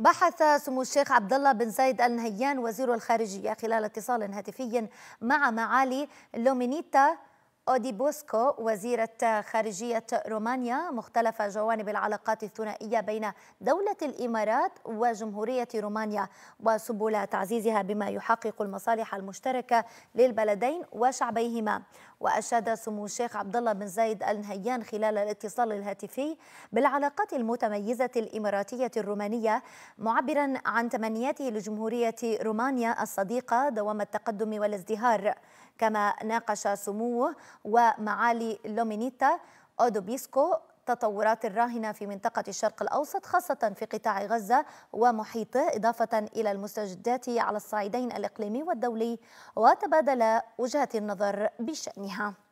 بحث سمو الشيخ عبد الله بن زايد ال نهيان وزير الخارجيه خلال اتصال هاتفي مع معالي لومينيتا أودي بوسكو وزيرة خارجية رومانيا مختلف جوانب العلاقات الثنائية بين دولة الإمارات وجمهورية رومانيا وسبل تعزيزها بما يحقق المصالح المشتركة للبلدين وشعبيهما وأشاد سمو الشيخ عبد الله بن زايد آل نهيان خلال الاتصال الهاتفي بالعلاقات المتميزة الإماراتية الرومانية معبرا عن تمنياته لجمهورية رومانيا الصديقة دوام التقدم والازدهار كما ناقش سموه ومعالي لومينيتا أودوبيسكو تطورات الراهنة في منطقة الشرق الأوسط خاصة في قطاع غزة ومحيطه إضافة إلى المستجدات على الصعيدين الإقليمي والدولي وتبادل وجهات النظر بشأنها